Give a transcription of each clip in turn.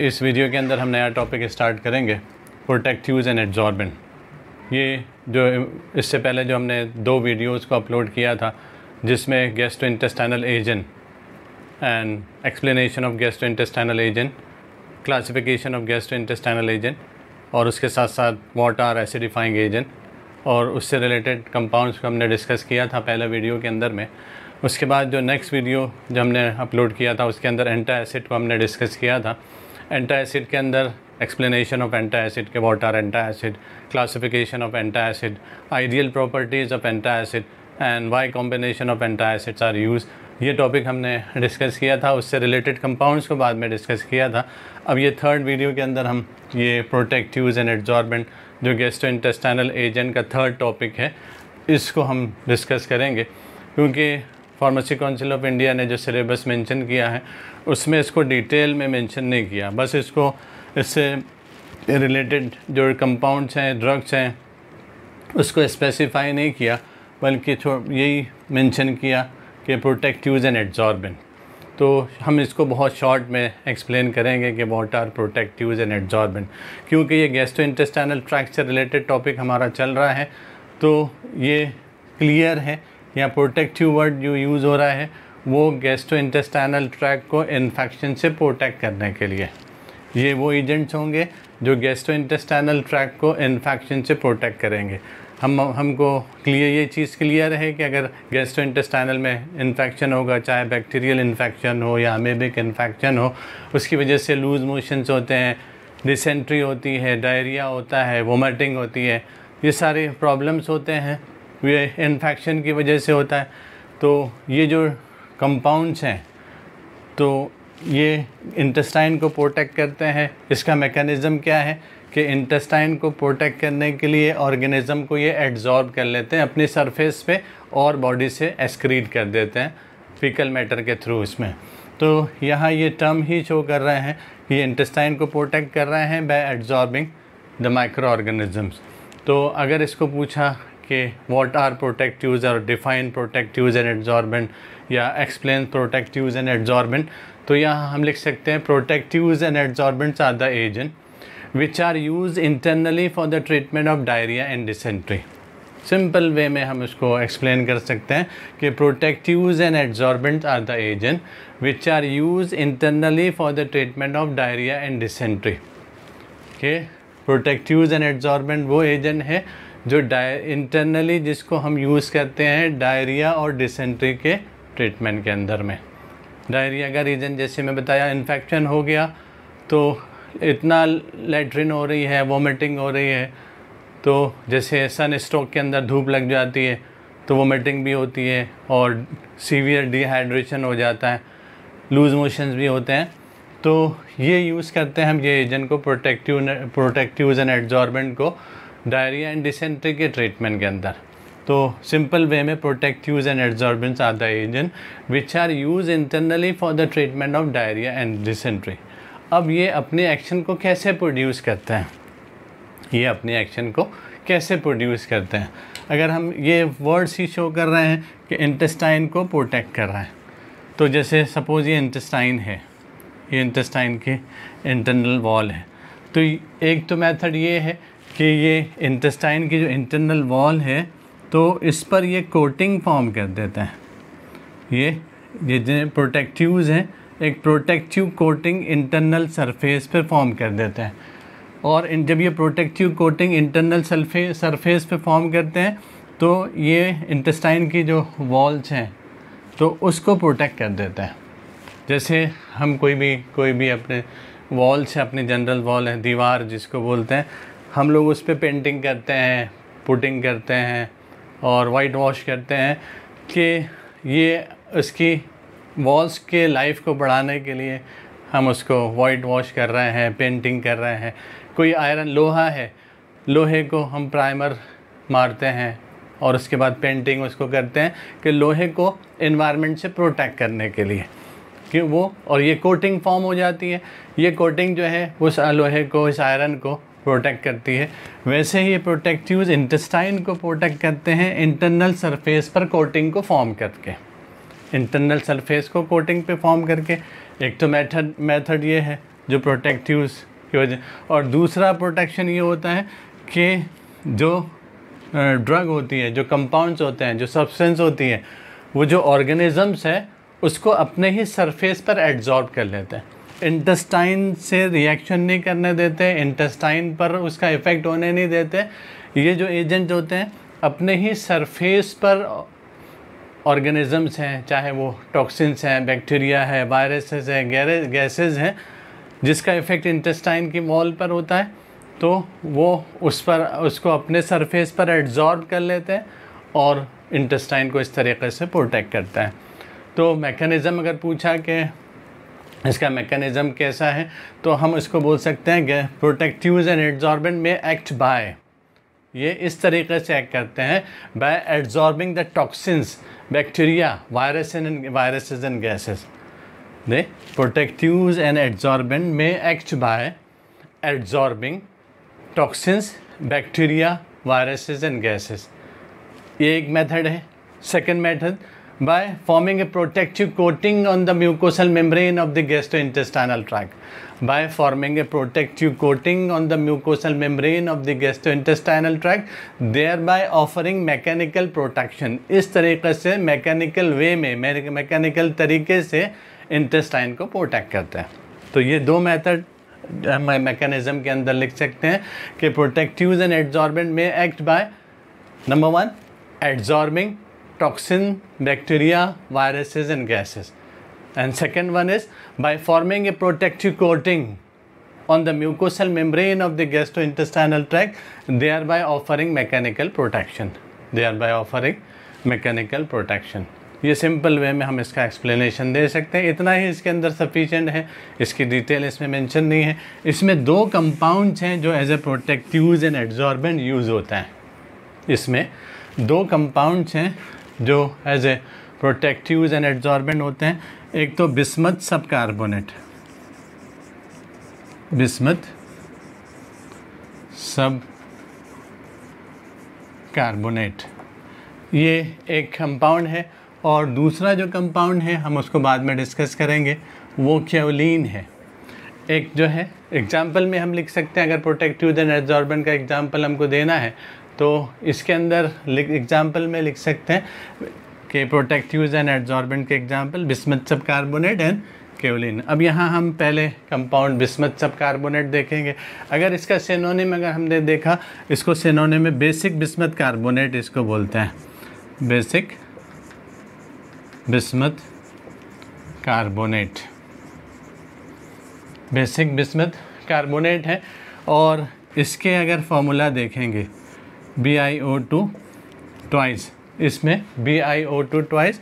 इस वीडियो के अंदर हम नया टॉपिक स्टार्ट करेंगे प्रोटेक्ट यूज़ एंड एडजॉर्बेंट ये जो इससे पहले जो हमने दो वीडियोस को अपलोड किया था जिसमें gastrointestinal agent and explanation of gastrointestinal agent classification of gastrointestinal agent और उसके साथ साथ आर एसिडिफाइंग एजेंट और उससे रिलेटेड कंपाउंड्स को हमने डिस्कस किया था पहले वीडियो के अंदर में उसके बाद जो नेक्स्ट वीडियो जो हमने अपलोड किया था उसके अंदर एंटा एसिड को हमने डिस्कस किया था एंटा एसिड के अंदर एक्सप्लेनेशन ऑफ एंटा एसिड के what are antacid classification of antacid ideal properties of antacid and why combination of antacids are use ये टॉपिक हमने डिस्कस किया था उससे रिलेटेड कंपाउंड्स को बाद में डिस्कस किया था अब ये थर्ड वीडियो के अंदर हम ये प्रोटेक्टिव एंड एड्जॉर्बेंट जो गेस्टो इंटेस्टाइनल एजेंट का थर्ड टॉपिक है इसको हम डिस्कस करेंगे क्योंकि फार्मेसी काउंसिल ऑफ इंडिया ने जो सिलेबस मेंशन किया है उसमें इसको डिटेल में मेंशन नहीं किया बस इसको इससे रिलेटेड जो कंपाउंड्स हैं ड्रग्स हैं उसको स्पेसिफाई नहीं किया बल्कि यही मेंशन किया कि प्रोटेक्ट यूज़ एंड एड्जॉर्बेंट तो हम इसको बहुत शॉर्ट में एक्सप्लेन करेंगे कि what are protectives and adsorbent क्योंकि ये gastrointestinal tract related topic हमारा चल रहा है तो ये क्लियर है या प्रोटेक्टिव वर्ड जो यूज़ हो रहा है वो गेस्टो इंटेस्टाइनल ट्रैक को इन्फेक्शन से प्रोटेक्ट करने के लिए ये वो एजेंट्स होंगे जो गेस्टो इंटेस्टाइनल ट्रैक को इन्फेक्शन से प्रोटेक्ट करेंगे हम हमको क्लियर ये चीज़ क्लियर है कि अगर गेस्टो इंटेस्टाइनल में इन्फेक्शन होगा चाहे बैक्टीरियल इन्फेक्शन हो या अमेबिक इन्फेक्शन हो उसकी वजह से लूज मोशंस होते हैं डिसेंट्री होती है डायरिया होता है वोमिटिंग होती है ये सारे प्रॉब्लम्स होते हैं इन्फेक्शन की वजह से होता है तो ये जो कंपाउंड्स हैं तो ये इंटेस्टाइन को प्रोटेक्ट करते हैं इसका मेकनिज़म क्या है कि इंटेस्टाइन को प्रोटेक्ट करने के लिए ऑर्गेनिज़म को ये एड्जॉर्ब कर लेते हैं अपनी सरफेस पे और बॉडी से एक्सक्रीट कर देते हैं फीकल मैटर के थ्रू इसमें तो यहाँ ये टर्म ही शो कर रहे हैं ये इंटेस्टाइन को प्रोटेक्ट कर रहे हैं by adsorbing the micro organisms तो अगर इसको पूछा के व्हाट आर प्रोटेक्ट यूज और define protectives and adsorbent या explain protectives and adsorbent तो यहाँ हम लिख सकते हैं protectives and adsorbents are the agent which are use internally for the treatment of diarrhoea and dysentery simple way में हम इसको एक्सप्लेन कर सकते हैं कि protectives and adsorbent are the agent which are use internally for the treatment of diarrhoea and dysentery के protectives and adsorbent वो agent है जो डाय इंटरनली जिसको हम यूज़ करते हैं डायरिया और डिसेंट्री के ट्रीटमेंट के अंदर में डायरिया का रीज़न जैसे मैं बताया इन्फेक्शन हो गया तो इतना लेटरिन हो रही है वोमिटिंग हो रही है तो जैसे सन स्ट्रोक के अंदर धूप लग जाती है तो वोमिटिंग भी होती है और सीवियर डिहाइड्रेशन हो जाता है लूज मोशंस भी होते हैं तो ये यूज़ करते हैं हम ये एजेंट को प्रोटेक्टिव प्रोटेक्टिव एंड एड्जॉर्बेंट को डायरिया एंड डिसेंट्री के ट्रीटमेंट के अंदर तो सिंपल वे में protectives and adsorbents are the agent which are use internally for the treatment of diarrhoea and dysentery अब ये अपने एक्शन को कैसे प्रोड्यूस करते हैं ये अपने एक्शन को कैसे प्रोड्यूस करते हैं अगर हम ये वर्ड्स ही शो कर रहे हैं कि इंटेस्टाइन को प्रोटेक्ट कर रहा तो है तो जैसे सपोज़ ये इंटेस्टाइन है ये इंटेस्टाइन की इंटरनल वॉल है तो एक तो मेथड ये है कि ये इंटेस्टाइन की जो इंटरनल वॉल है तो इस पर ये कोटिंग फॉर्म कर देता है ये ये प्रोटेक्टिव्स हैं एक प्रोटेक्टिव कोटिंग इंटरनल सरफेस पर फॉर्म कर देते हैं और इन जब ये protective coating internal surface surface पर फॉर्म करते हैं तो ये इंटेस्टाइन की जो वॉल्स हैं तो उसको प्रोटेक्ट कर देते हैं जैसे हम कोई भी कोई भी अपने वॉल्स अपने जनरल वॉल है दीवार जिसको बोलते हैं हम लोग उस पर पेंटिंग करते हैं पुटिंग करते हैं और वाइट वॉश करते हैं कि ये उसकी वॉल्स के लाइफ को बढ़ाने के लिए हम उसको वाइट वॉश कर रहे हैं पेंटिंग कर रहे हैं कोई आयरन लोहा है लोहे को हम प्राइमर मारते हैं और उसके बाद पेंटिंग उसको करते हैं कि लोहे को इन्वायरमेंट से प्रोटेक्ट करने के लिए कि वो और ये कोटिंग फॉर्म हो जाती है ये कोटिंग जो है उस लोहे को इस आयरन को प्रोटेक्ट करती है वैसे ही ये प्रोटेक्टिव्स इंटेस्टाइन को प्रोटेक्ट करते हैं इंटरनल सरफेस पर कोटिंग को फॉर्म करके इंटरनल सरफेस को कोटिंग पे फॉर्म करके एक तो मेथड मेथड ये है जो प्रोटेक्टिव्स की वजह और दूसरा प्रोटेक्शन ये होता है कि जो ड्रग होती है जो कंपाउंड्स होते हैं जो सब्सटेंस होती है वो जो ऑर्गेनिज़म्स है उसको अपने ही सरफेस पर एड्जॉर्ब कर लेते हैं इंटेस्टाइन से रिएक्शन नहीं करने देते इंटेस्टाइन पर उसका इफ़ेक्ट होने नहीं देते ये जो एजेंट होते हैं अपने ही सरफेस पर ऑर्गेनिज़म्स हैं चाहे वो टॉक्सिन्स हैं बैक्टीरिया है वायरसेस हैं गैरे गैसेज हैं जिसका इफ़ेक्ट इंटेस्टाइन की वॉल पर होता है तो वो उस पर उसको अपने सरफेस पर एड्जॉर्ब कर लेते हैं और इंटेस्टाइन को इस तरीके से प्रोटेक्ट करता है तो मैकेनिज़म अगर पूछा कि इसका मेकनिज़म कैसा है तो हम इसको बोल सकते हैं protective protectives and adsorbent may act by ये इस तरीके से एक्ट करते हैं by adsorbing the toxins bacteria virus and viruses and gases they protectives and adsorbent may act by adsorbing toxins bacteria viruses and gases ये एक method है second method by forming a protective coating on the mucosal membrane of the gastrointestinal tract by forming a protective coating on the mucosal membrane of the gastrointestinal tract thereby offering mechanical protection is tarike se mechanical way mein mechanical tarike se intestine ko protect karta hai to ye do method हम mechanism के अंदर लिख सकते हैं कि protectives and adsorbent may act by number one absorbing toxin, bacteria, viruses and gases. And second one is by forming a protective coating on the mucosal membrane of the gastrointestinal tract, thereby offering mechanical protection. Thereby offering mechanical protection. ये simple way में हम इसका explanation दे सकते हैं इतना ही इसके अंदर sufficient है इसकी डिटेल इसमें मेंशन नहीं है इसमें दो कंपाउंड्स हैं जो as a protectives and adsorbent use होता है इसमें दो कंपाउंड्स हैं जो as a protective and adsorbent होते हैं एक तो बिस्मत सब कार्बोनेट बिस्मत सब कार्बोनेट ये एक कंपाउंड है और दूसरा जो कंपाउंड है हम उसको बाद में डिस्कस करेंगे वो क्योलिन है एक जो है एग्जाम्पल में हम लिख सकते हैं अगर प्रोटेक्टिव एंड एड्जॉर्बेंट का एग्जाम्पल हमको देना है तो इसके अंदर एग्जाम्पल में लिख सकते हैं कि प्रोटेक्टिव्स एंड एड्जॉर्बेंट के example bismuth subcarbonate and kaolin अब यहाँ हम पहले कंपाउंड बिस्मत सब कार्बोनेट देखेंगे अगर इसका सेनोनिम अगर हमने देखा इसको सेनोनिम में बेसिक बिस्मत कार्बोनेट इसको बोलते हैं basic bismuth carbonate basic bismuth carbonate है और इसके अगर फॉर्मूला देखेंगे B I O two twice इसमें B I O two twice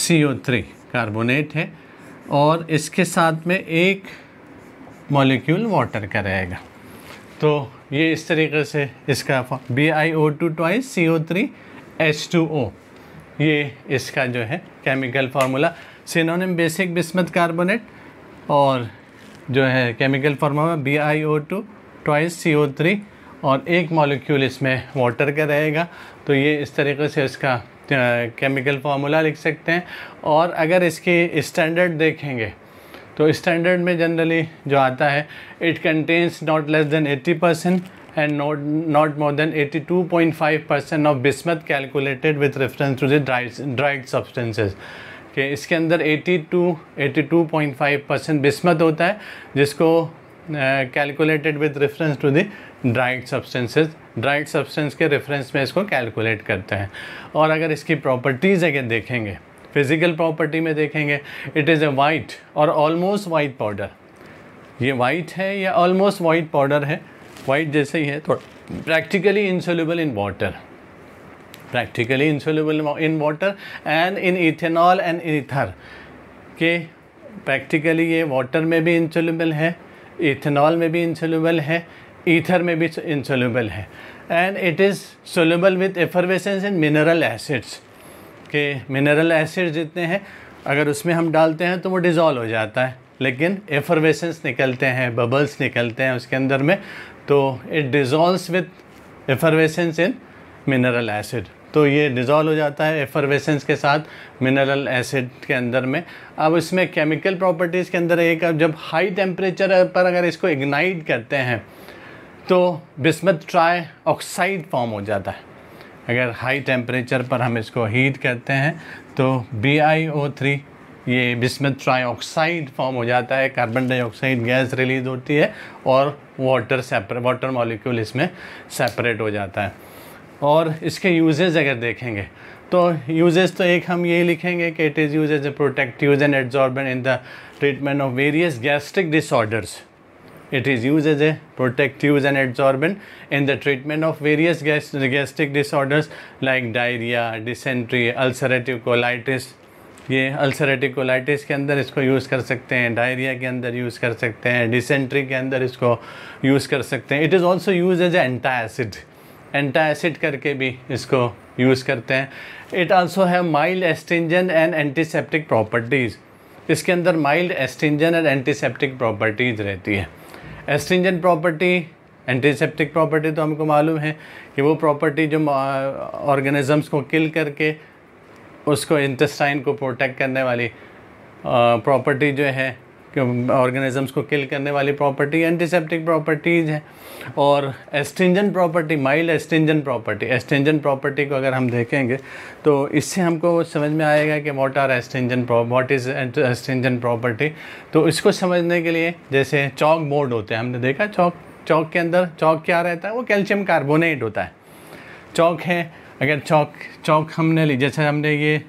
C O three carbonate है और इसके साथ में एक मॉलिक्यूल वाटर का रहेगा तो ये इस तरीके से इसका B I O two twice C O three H two O ये इसका जो है chemical formula synonym basic bismuth carbonate और जो है chemical formula B I O two twice C O three और एक मॉलिक्यूल इसमें वाटर का रहेगा तो ये इस तरीके से इसका केमिकल फार्मूला लिख सकते हैं और अगर इसकी स्टैंडर्ड देखेंगे तो स्टैंडर्ड में जनरली जो आता है it contains not less than 80 percent and not not more than 82.5% percent of bismuth calculated with reference to dried substances कि इसके अंदर 82 82.5 परसेंट बिस्मत होता है जिसको calculated with reference to the dried substances dried substance के reference में इसको calculate करते हैं और अगर इसकी प्रॉपर्टीज़ अगर देखेंगे फिज़िकल प्रॉपर्टी में देखेंगे इट इज़ ए वाइट और ऑलमोस्ट वाइट पाउडर ये वाइट है या ऑलमोस्ट वाइट पाउडर है वाइट जैसे ही है practically insoluble in water practically insoluble in water and in ethanol and ether के प्रैक्टिकली ये वाटर में भी इंसोल्यूबल है इथेनॉल में भी इंसोल्यूबल है ईथर में भी इंसोल्यूबल है and it is soluble with effervescence in mineral acids के मिनरल एसिड जितने हैं अगर उसमें हम डालते हैं तो वो डिज़ोल्व हो जाता है लेकिन एफरवेसेंस निकलते हैं बबल्स निकलते हैं उसके अंदर में तो it dissolve with effervescence in mineral acid तो ये डिज़ोल्व हो जाता है एफरवेसेंस के साथ मिनरल एसिड के अंदर में अब इसमें केमिकल प्रॉपर्टीज़ के अंदर एक अब जब हाई टेम्परेचर पर अगर इसको इग्नाइट करते हैं तो बिस्मत ट्राई ऑक्साइड फॉर्म हो जाता है अगर हाई टेम्परेचर पर हम इसको हीट करते हैं तो बी आई ओ थ्री ये बिस्मत ट्राई ऑक्साइड फॉर्म हो जाता है कार्बन डाइऑक्साइड गैस रिलीज होती है और वाटर सेपरेट वाटर मॉलिक्यूल इसमें सेपरेट हो जाता है और इसके यूजेज अगर देखेंगे तो यूजेज तो एक हम यही लिखेंगे कि it is use as a protective and adsorbent in the treatment of various gastric disorders it is use as a protective and adsorbent in the treatment of various gastric disorders like diarrhoea dysentery ulcerative colitis ये ulcerative colitis के अंदर इसको use कर सकते हैं diarrhoea के अंदर use कर सकते हैं डिसेंट्री के अंदर इसको यूज़ कर सकते हैं it is also use as antacid antacid करके भी इसको यूज़ करते हैं it also have mild astringent and antiseptic properties इसके अंदर mild astringent and antiseptic properties रहती है एस्टिंजन प्रॉपर्टी एंटीसेप्टिक प्रॉपर्टी तो हमको मालूम है कि वो प्रॉपर्टी जो ऑर्गेनिज़म्स को किल करके उसको इंटेस्टाइन को प्रोटेक्ट करने वाली प्रॉपर्टी जो है ऑर्गेनिजम्स को किल करने वाली प्रॉपर्टी एंटीसेप्टिक प्रॉपर्टीज़ हैं और astringent property mild astringent property astringent property को अगर हम देखेंगे तो इससे हमको समझ में आएगा कि what are astringent what is astringent property तो इसको समझने के लिए जैसे चौक बोर्ड होते हैं हमने देखा चौक चौक के अंदर चौक क्या रहता है वो कैल्शियम कार्बोनेट होता है चौक है अगर चौक चौक हमने ली जैसे हमने ये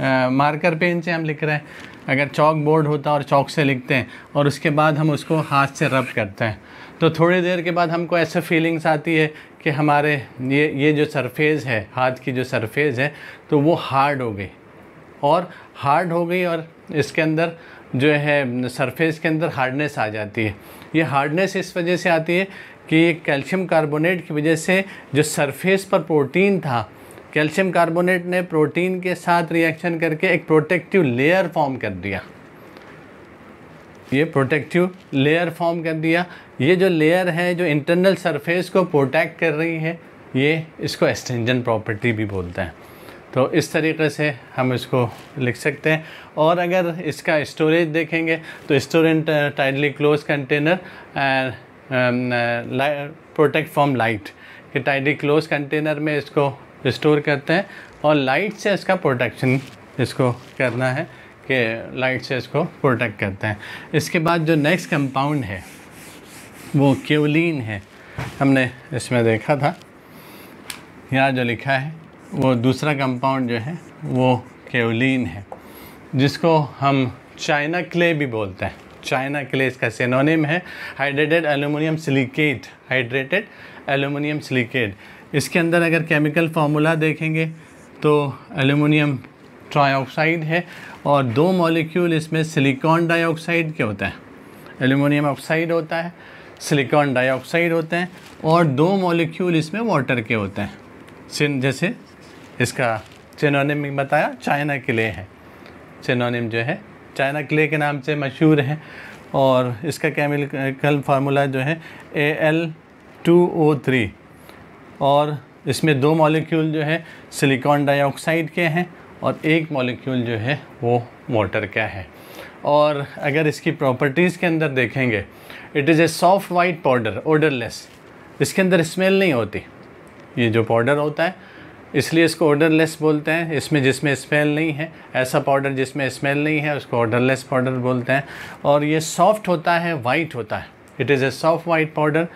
आ, मार्कर पेन से हम लिख रहे हैं अगर चौक बोर्ड होता और चौक से लिखते हैं और उसके बाद हम उसको हाथ से रब करते हैं तो थोड़ी देर के बाद हमको ऐसे फीलिंग्स आती है कि हमारे ये ये जो सरफेस है हाथ की जो सरफेस है तो वो हार्ड हो गई और हार्ड हो गई और इसके अंदर जो है सरफेस के अंदर हार्डनेस आ जाती है ये हार्डनेस इस वजह से आती है कि ये कैल्शियम कार्बोनेट की वजह से जो सरफेस पर प्रोटीन था कैल्शियम कार्बोनेट ने प्रोटीन के साथ रिएक्शन करके एक प्रोटेक्टिव लेयर फॉर्म कर दिया ये प्रोटेक्टिव लेयर फॉर्म कर दिया ये जो लेयर है जो इंटरनल सरफेस को प्रोटेक्ट कर रही है ये इसको एक्सटेंजन प्रॉपर्टी भी बोलते हैं तो इस तरीके से हम इसको लिख सकते हैं और अगर इसका स्टोरेज देखेंगे तो storage tightly close container and protect from light कि टाइटली क्लोज कंटेनर में इसको स्टोर करते हैं और लाइट से इसका प्रोटेक्शन इसको करना है कि लाइट से इसको प्रोटेक्ट करते हैं इसके बाद जो नेक्स्ट कंपाउंड है वो क्यूलिन है हमने इसमें देखा था यहाँ जो लिखा है वो दूसरा कंपाउंड जो है वो केवलिन है जिसको हम चाइना क्ले भी बोलते हैं चाइना क्ले इसका सिनोनिम है hydrated aluminium silicate hydrated aluminium silicate इसके अंदर अगर केमिकल फार्मूला देखेंगे तो एल्यूमिनियम ट्राईऑक्साइड है और दो मॉलिक्यूल इसमें सिलिकॉन डाइऑक्साइड के होते हैं एल्यूमिनियम ऑक्साइड होता है सिलिकॉन डाइऑक्साइड होते हैं और दो मॉलिक्यूल इसमें वाटर के होते हैं सिन जैसे इसका सिनोनिम बताया चाइना के लिए है सिनोनिम जो है चाइना क्ले के नाम से मशहूर है और इसका केमिकल फार्मूला जो है A L two O three और इसमें दो मॉलिक्यूल जो है सिलिकॉन डाइऑक्साइड के हैं और एक मॉलिक्यूल जो है वो वाटर का है और अगर इसकी प्रॉपर्टीज़ के अंदर देखेंगे it is a soft white powder odourless इसके अंदर स्मेल नहीं होती ये जो पाउडर होता है इसलिए इसको ऑर्डरलेस बोलते हैं इसमें जिसमें स्मेल नहीं है ऐसा पाउडर जिसमें स्मेल नहीं है उसको ऑर्डरलेस पाउडर बोलते हैं और ये सॉफ्ट होता है वाइट होता है it is a soft white powder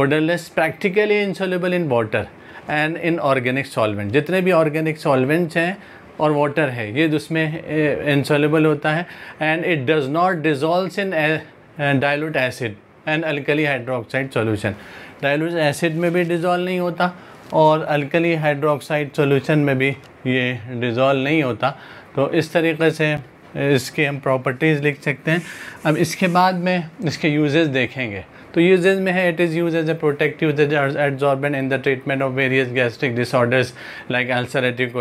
odourless practically insoluble in water and in organic solvent. जितने भी ऑर्गेनिक solvents हैं और वाटर है ये उसमें इंसॉलेबल होता है and it does not dissolve in dilute acid and alkali hydroxide solution dilute acid में भी डिजॉल्व नहीं होता और अल्कली हाइड्रोक्साइड सोल्यूशन में भी ये डिज़ोल्व नहीं होता तो इस तरीके से इसके हम प्रॉपर्टीज़ लिख सकते हैं अब इसके बाद में इसके यूजेस देखेंगे तो यूजेज में है it is use as a protective adsorbent in the treatment of various gastric disorders like ulcerative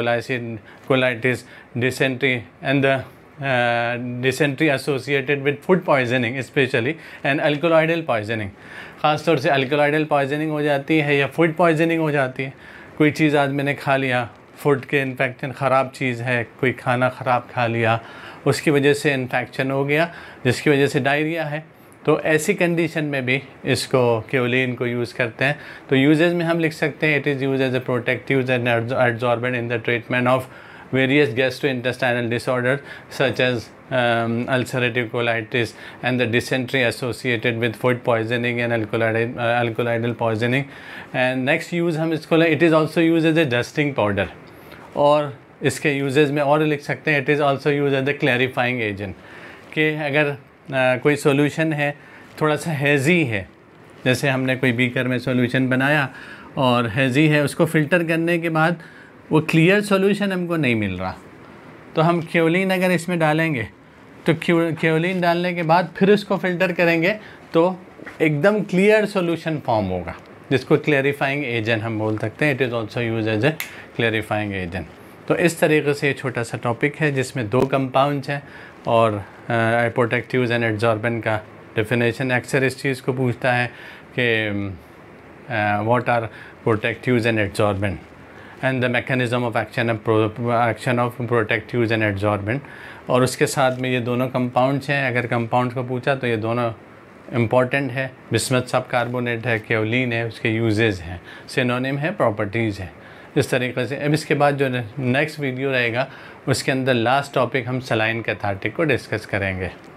colitis dysentery and the dysentery associated with food poisoning specially and alkaloidal poisoning ख़ासतौर से अल्कोलाइडल poisoning हो जाती है या food poisoning हो जाती है कोई चीज़ आज मैंने खा लिया फूड के इन्फेक्शन ख़राब चीज़ है कोई खाना ख़राब खा लिया उसकी वजह से इन्फेक्शन हो गया जिसकी वजह से डायरिया है तो ऐसी कंडीशन में भी इसको केवलिन को यूज़ करते हैं तो यूजेज़ में हम लिख सकते हैं it is use as a protective and adsorbent in the treatment of various gastrointestinal disorder such as ulcerative colitis and the dysentery associated with food poisoning and alkaloidal poisoning and next use हम इसको it is also use as a dusting powder और इसके uses में और लिख सकते हैं it is also use as a clarifying agent कि अगर आ, कोई सोल्यूशन है थोड़ा सा हैज़ी है जैसे हमने कोई बीकर में सोल्यूशन बनाया और हैज़ी है उसको फ़िल्टर करने के बाद वो क्लियर सोल्यूशन हमको नहीं मिल रहा तो हम क्योलिन अगर इसमें डालेंगे तो क्योलिन डालने के बाद फिर उसको फ़िल्टर करेंगे तो एकदम क्लियर सोल्यूशन फॉर्म होगा जिसको क्लैरिफाइंग एजेंट हम बोल सकते हैं it is also use as a clarifying agent तो इस तरीके से ये छोटा सा टॉपिक है जिसमें दो कंपाउंड्स हैं और प्रोटेक्टिव्स एंड एड्जॉर्बेंट का डेफिनेशन अक्सर इस चीज़ को पूछता है कि what are protective and adsorbent and the mechanism of action action of protectives and adsorbent और उसके साथ में ये दोनों कंपाउंड्स हैं अगर कंपाउंड को पूछा तो ये दोनों इम्पॉर्टेंट है बिस्मत सब कार्बोनेट है केवलिन है उसके यूजेज़ हैं सिनोनिम है प्रॉपर्टीज़ है इस तरीके से अब इसके बाद जो नेक्स्ट वीडियो रहेगा उसके अंदर लास्ट टॉपिक हम सलाइन कैथार्टिक को डिस्कस करेंगे